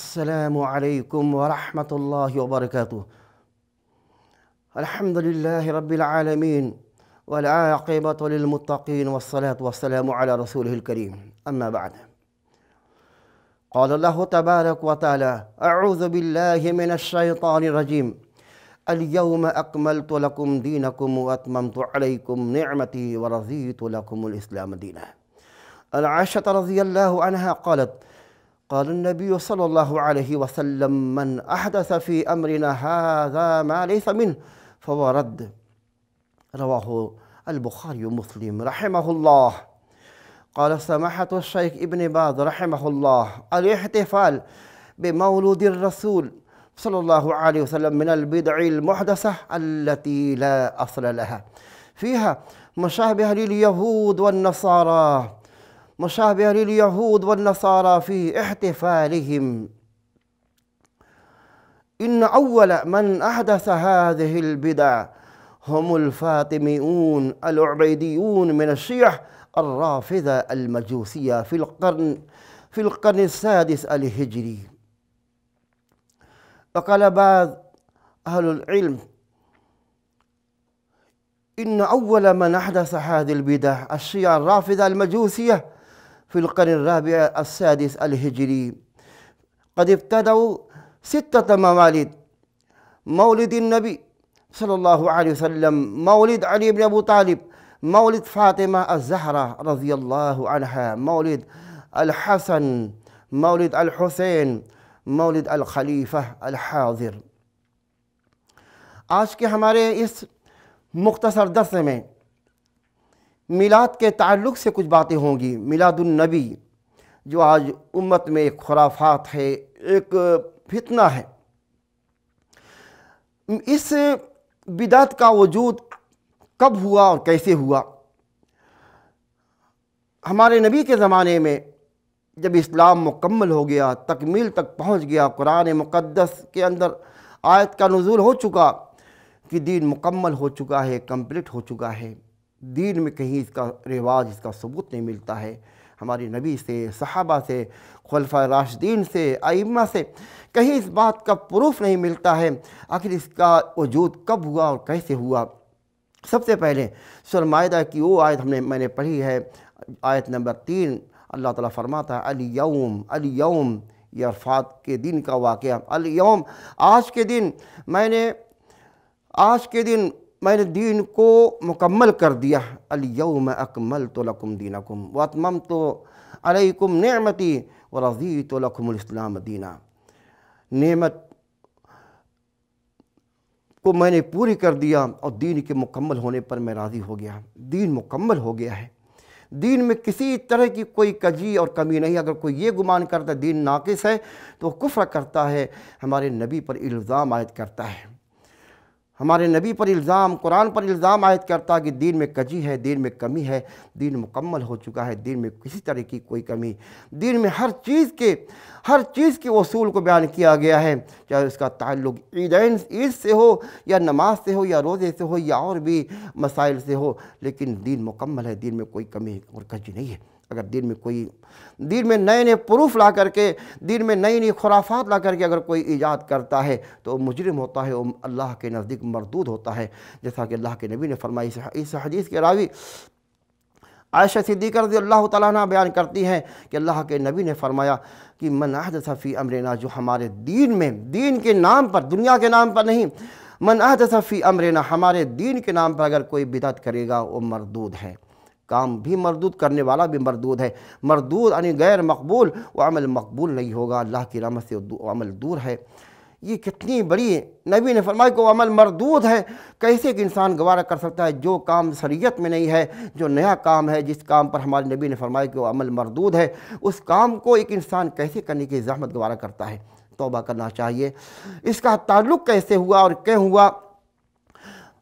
السلام عليكم ورحمة الله وبركاته الحمد لله رب العالمين والعاقبة للمتقين والصلاة والسلام على رسوله الكريم أما بعد قال الله تبارك وتعالى أعوذ بالله من الشيطان الرجيم اليوم أكملت لكم دينكم وأتممت عليكم نعمتي ورضيت لكم الإسلام دينا العائشة رضي الله عنها قالت قال النبي صلى الله عليه وسلم من أحدث في أمرنا هذا ما ليس منه فهو رد رواه البخاري ومسلم رحمه الله قال سماحة الشيخ ابن باز رحمه الله الاحتفال بمولود الرسول صلى الله عليه وسلم من البدع المحدثة التي لا أصل لها فيها مشابه لليهود والنصارى مشابه لليهود والنصارى في احتفالهم إن أول من أحدث هذه البدع هم الفاطميون العبيديون من الشيعة الرافضة المجوسية في القرن في القرن السادس الهجري وقال بعض أهل العلم إن أول من أحدث هذه البدع الشيعة الرافضة المجوسية في القرن الرابع السادس الهجري قد ابتدوا ستة موالد مولد النبي صلى الله عليه وسلم مولد علي بن أبو طالب مولد فاطمة الزهرة رضي الله عنها مولد الحسن مولد الحسين مولد الخليفة الحاضر آج کے ہمارے اس مختصر درس میں میلاد کے تعلق سے کچھ باتیں ہوں گی میلاد النبی جو آج امت میں ایک خرافات ہے ایک فتنہ ہے اس بدعت کا وجود کب ہوا اور کیسے ہوا ہمارے نبی کے زمانے میں جب اسلام مکمل ہو گیا تکمیل تک پہنچ گیا قرآن مقدس کے اندر آیت کا نزول ہو چکا کہ دین مکمل ہو چکا ہے کمپلیٹ ہو چکا ہے دین میں کہیں اس کا رواج اس کا ثبوت نہیں ملتا ہے ہمارے نبی سے صحابہ سے خلفہ راشدین سے ائمہ سے کہیں اس بات کا پروف نہیں ملتا ہے آخر اس کا وجود کب ہوا اور کیسے ہوا سب سے پہلے سرمایہ کی وہ آیت ہم نے میں نے پڑھی ہے آیت نمبر تین اللہ تعالیٰ فرماتا ہے الیوم یوم یہ یوم عرفات کے دن کا واقعہ یوم آج کے دن میں نے آج کے دن میں نے دین کو مکمل کر دیا الیوم اکملت لکم دینکم واتممت علیکم نعمتی و لکم الاسلام دینا نعمت کو میں نے پوری کر دیا اور دین کے مکمل ہونے پر میں راضی ہو گیا دین مکمل ہو گیا ہے دین میں کسی طرح کی کوئی کجی اور کمی نہیں اگر کوئی یہ گمان کرتا ہے دین ناقص ہے تو وہ کفر کرتا ہے ہمارے نبی پر الزام عائد کرتا ہے ہمارے نبی پر الزام قرآن پر الزام عائد کرتا کہ دین میں کجی ہے دین میں کمی ہے دین مکمل ہو چکا ہے دین میں کسی طرح کی کوئی کمی دین میں ہر چیز کے ہر چیز کے اصول کو بیان کیا گیا ہے چاہے اس کا تعلق عیدین عید سے ہو یا نماز سے ہو یا روزے سے ہو یا اور بھی مسائل سے ہو لیکن دین مکمل ہے دین میں کوئی کمی اور کجی نہیں ہے اگر دین میں کوئی دین میں نئے نئے پروف لا کر کے دین میں نئی نئی خرافات لا کر کے اگر کوئی ایجاد کرتا ہے تو وہ مجرم ہوتا ہے وہ اللہ کے نزدیک مردود ہوتا ہے جیسا کہ اللہ کے نبی نے فرمائی اس حدیث کے راوی عائشہ رضی اللہ تعالیٰ بیان کرتی ہے کہ اللہ کے نبی نے فرمایا کہ من احدث فی امرنا جو ہمارے دین میں دین کے نام پر دنیا کے نام پر نہیں من احدث فی امرنا ہمارے دین کے نام پر اگر کوئی بدعت کرے گا وہ مردود ہے کام بھی مردود کرنے والا بھی مردود ہے مردود یعنی غیر مقبول وہ عمل مقبول نہیں ہوگا اللہ کی رحمت سے عمل دور ہے یہ کتنی بڑی نبی نے فرمایا کہ وہ عمل مردود ہے کیسے ایک انسان گوارہ کر سکتا ہے جو کام شریعت میں نہیں ہے جو نیا کام ہے جس کام پر ہمارے نبی نے فرمایا کہ وہ عمل مردود ہے اس کام کو ایک انسان کیسے کرنے کی زحمت گوارہ کرتا ہے توبہ کرنا چاہیے اس کا تعلق کیسے ہوا اور کیوں ہوا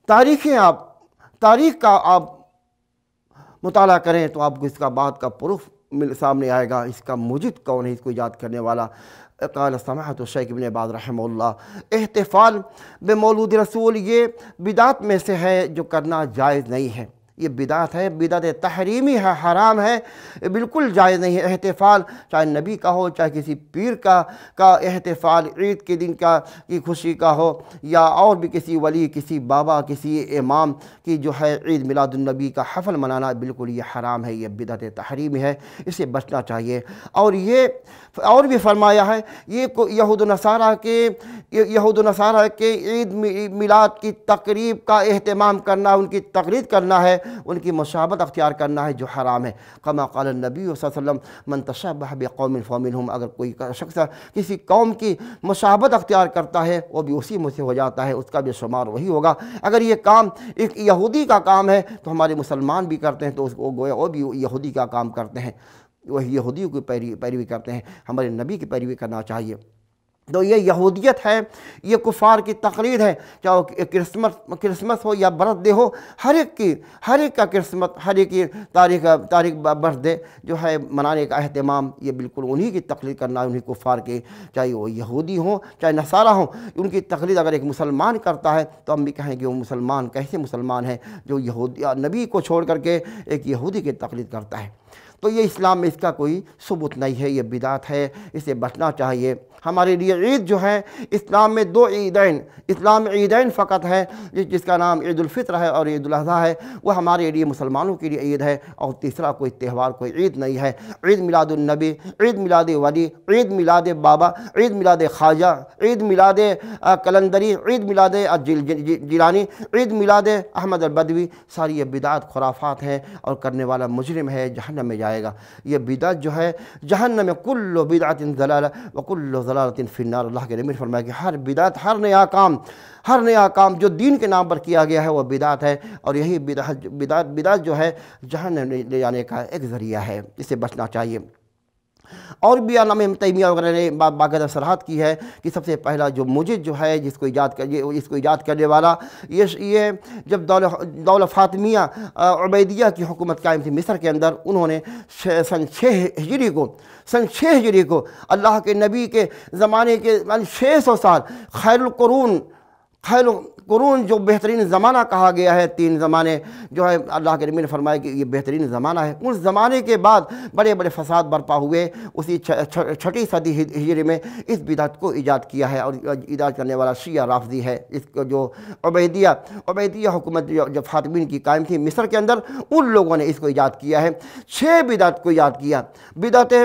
تاریخیں آپ تاریخ کا آپ مطالعہ کریں تو آپ کو اس کا بات کا پروف سامنے آئے گا اس کا مجد کون ہے اس کو یاد کرنے والا سلامت الشیخ بن عباد رحمہ اللہ احتفال بمولود رسول یہ بدعت میں سے ہے جو کرنا جائز نہیں ہے یہ بدعت ہے بدعت تحریمی ہے حرام ہے بالکل جائز نہیں ہے احتفال چاہے نبی کا ہو چاہے کسی پیر کا کا عید کے دن کا کی خوشی کا ہو یا اور بھی کسی ولی کسی بابا کسی امام کی جو ہے عید میلاد النبی کا حفل منانا بالکل یہ حرام ہے یہ بدعت تحریمی ہے اسے بچنا چاہیے اور یہ اور بھی فرمایا ہے یہ یہود نصارہ کے یہود نصارہ کے عید میلاد کی تقریب کا اہتمام کرنا ان کی تقریب کرنا ہے ان کی مشابت اختیار کرنا ہے جو حرام ہے قما قال النبی صلی اللہ علیہ وسلم منتشہ بہب قوم الفومن اگر کوئی شخص کسی قوم کی مشابت اختیار کرتا ہے وہ بھی اسی مجھ سے ہو جاتا ہے اس کا بھی شمار وہی ہوگا اگر یہ کام ایک یہودی کا کام ہے تو ہمارے مسلمان بھی کرتے ہیں تو اس کو گویا وہ بھی یہودی کا کام کرتے ہیں وہ یہودی کی پیروی کرتے ہیں ہمارے نبی کی پیروی کرنا چاہیے تو یہ یہودیت ہے یہ کفار کی تقریر ہے چاہے کرسمس کرسمس ہو یا برتھ ڈے ہو ہر ایک کی ہر ایک کا کرسمت ہر ایک کی تاریخ تاریخ برتھ ڈے جو ہے منانے کا اہتمام یہ بالکل انہی کی تقریر کرنا انہی کفار کی چاہے وہ یہودی ہوں چاہے نصارہ ہوں ان کی تقریر اگر ایک مسلمان کرتا ہے تو ہم بھی کہیں کہ وہ مسلمان کیسے مسلمان ہیں جو یہودی نبی کو چھوڑ کر کے ایک یہودی کی تقریر کرتا ہے تو یہ اسلام میں اس کا کوئی ثبوت نہیں ہے یہ بدعت ہے اسے بچنا چاہیے ہمارے لیے عید جو ہے اسلام میں دو عیدین اسلام عیدین فقط ہے جس کا نام عید الفطر ہے اور عید الاضحیٰ ہے وہ ہمارے لیے مسلمانوں کے لیے عید ہے اور تیسرا کوئی تہوار کوئی عید نہیں ہے عید میلاد النبی عید میلاد ولی عید میلاد بابا عید میلاد خواجہ عید میلاد کلندری عید میلاد جیلانی عید میلاد احمد البدوی ساری عبدات خرافات ہیں اور کرنے والا مجرم ہے میں جا جائے گا یہ بدعت جو ہے جہنم کل بدعت ضلالہ و کل ضلالت فنار اللہ کے نمیر فرمایا کہ ہر بدعت ہر نیا کام ہر نیا کام جو دین کے نام پر کیا گیا ہے وہ بدعت ہے اور یہی بدعت بدعت جو ہے جہنم لے یعنی جانے کا ایک ذریعہ ہے اسے بچنا چاہیے اور بھی علامہ تیمیہ وغیرہ نے باقاعدہ سرحد کی ہے کہ سب سے پہلا جو مجد جو ہے جس کو ایجاد اس کو ایجاد کرنے والا یہ یہ جب دول دول فاطمیہ عبیدیہ کی حکومت قائم تھی مصر کے اندر انہوں نے سن چھ ہجری کو سن چھ ہجری کو اللہ کے نبی کے زمانے کے چھ سو سال خیر القرون خیل قرون جو بہترین زمانہ کہا گیا ہے تین زمانے جو ہے اللہ کے نے فرمایا کہ یہ بہترین زمانہ ہے اس زمانے کے بعد بڑے بڑے فساد برپا ہوئے اسی چھٹی صدی ہجری میں اس بدعت کو ایجاد کیا ہے اور ایجاد کرنے والا شیعہ رافضی ہے اس کو جو عبیدیہ عبیدیہ حکومت جو فاطمین کی قائم تھی مصر کے اندر ان لوگوں نے اس کو ایجاد کیا ہے چھ بدعت کو ایجاد کیا بدعتیں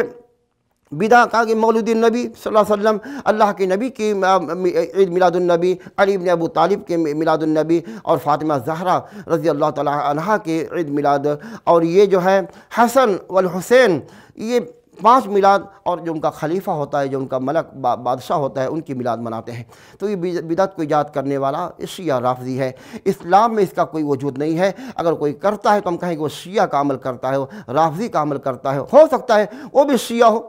بدا کہا کہ مولود النبی صلی اللہ علیہ وسلم اللہ کے نبی کی عید میلاد النبی علی بن ابو طالب کے میلاد النبی اور فاطمہ زہرہ رضی اللہ تعالیٰ عنہ کے عید میلاد اور یہ جو ہے حسن والحسین یہ پانچ میلاد اور جو ان کا خلیفہ ہوتا ہے جو ان کا ملک بادشاہ ہوتا ہے ان کی میلاد مناتے ہیں تو یہ بدعت کو ایجاد کرنے والا شیعہ رافضی ہے اسلام میں اس کا کوئی وجود نہیں ہے اگر کوئی کرتا ہے تو ہم کہیں کہ وہ شیعہ کا عمل کرتا ہے رافضی کا عمل کرتا ہے ہو سکتا ہے وہ بھی شیعہ ہو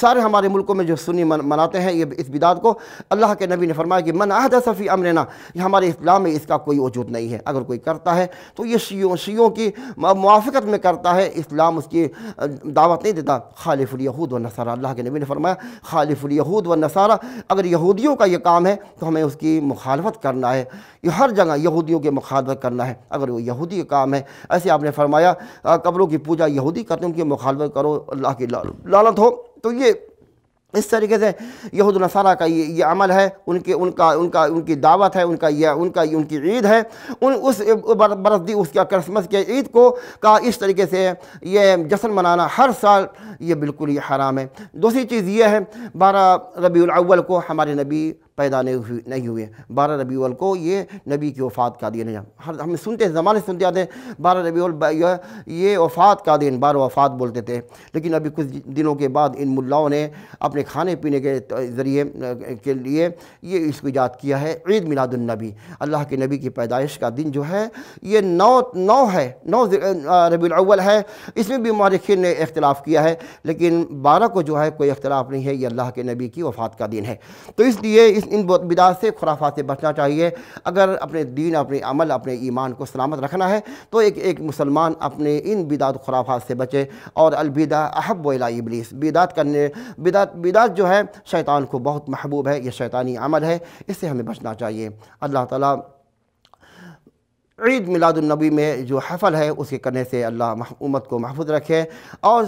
سارے ہمارے ملکوں میں جو سنی مناتے ہیں یہ اس بیداد کو اللہ کے نبی نے فرمایا کہ من منااہد صفی امرنا یہ ہمارے اسلام میں اس کا کوئی وجود نہیں ہے اگر کوئی کرتا ہے تو یہ شیعوں کی موافقت میں کرتا ہے اسلام اس کی دعوت نہیں دیتا خالف الیہود و نصارہ اللہ کے نبی نے فرمایا خالف الیہود و نصارہ اگر یہودیوں کا یہ کام ہے تو ہمیں اس کی مخالفت کرنا ہے یہ ہر جگہ یہودیوں کے مخالفت کرنا ہے اگر وہ یہودی کام ہے ایسے آپ نے فرمایا قبروں کی پوجا یہودی کرتے ہیں ان کی مخالفت کرو اللہ کی لالت ہو تو یہ اس طریقے سے یہود نصارہ کا یہ یہ عمل ہے ان کے ان کا ان کا ان کی دعوت ہے ان کا یہ ان کا ان کی عید ہے ان اس برس دی اس کا کرسمس کے عید کو کا اس طریقے سے یہ جشن منانا ہر سال یہ بالکل یہ حرام ہے دوسری چیز یہ ہے بارہ ربی الاول کو ہمارے نبی پیدا نہیں نہیں ہوئے بارہ ربیع کو یہ نبی کی وفات کا دن ہے ہر سنتے سنتے زمانے سنتے آتے ہیں بارہ ربی اول یہ وفات کا دن بارہ وفات بولتے تھے لیکن ابھی کچھ دنوں کے بعد ان ملاؤں نے اپنے کھانے پینے کے ذریعے کے لیے یہ اس کو ایجاد کیا ہے عید میلاد النبی اللہ کے نبی کی پیدائش کا دن جو ہے یہ نو نو ہے نو ربی الاول ہے اس میں بھی مارکین نے اختلاف کیا ہے لیکن بارہ کو جو ہے کوئی اختلاف نہیں ہے یہ اللہ کے نبی کی وفات کا دن ہے تو اس لیے اس ان بہت سے خرافات سے بچنا چاہیے اگر اپنے دین اپنے عمل اپنے ایمان کو سلامت رکھنا ہے تو ایک ایک مسلمان اپنے ان بدعت خرافات سے بچے اور البیدہ احب ولا ابلیس بدعت کرنے بدعت بدعت جو ہے شیطان کو بہت محبوب ہے یہ شیطانی عمل ہے اس سے ہمیں بچنا چاہیے اللہ تعالیٰ عید ملاد النبی میں جو حفل ہے اس کے کرنے سے اللہ امت کو محفوظ رکھے اور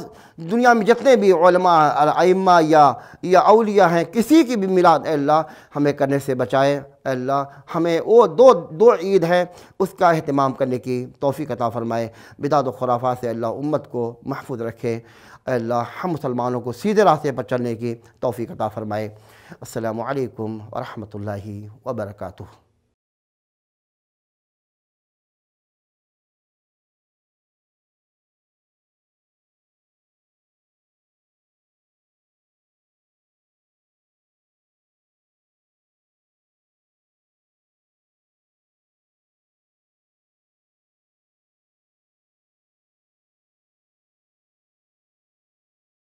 دنیا میں جتنے بھی علماء المہ یا یا اولیاء ہیں کسی کی بھی میلاد اللہ ہمیں کرنے سے بچائے اے اللہ ہمیں وہ دو دو عید ہے اس کا اہتمام کرنے کی توفیق عطا فرمائے بداد و خرافہ سے اللہ امت کو محفوظ رکھے اے اللہ ہم مسلمانوں کو سیدھے راستے پر چلنے کی توفیق عطا فرمائے السلام علیکم ورحمۃ اللہ وبرکاتہ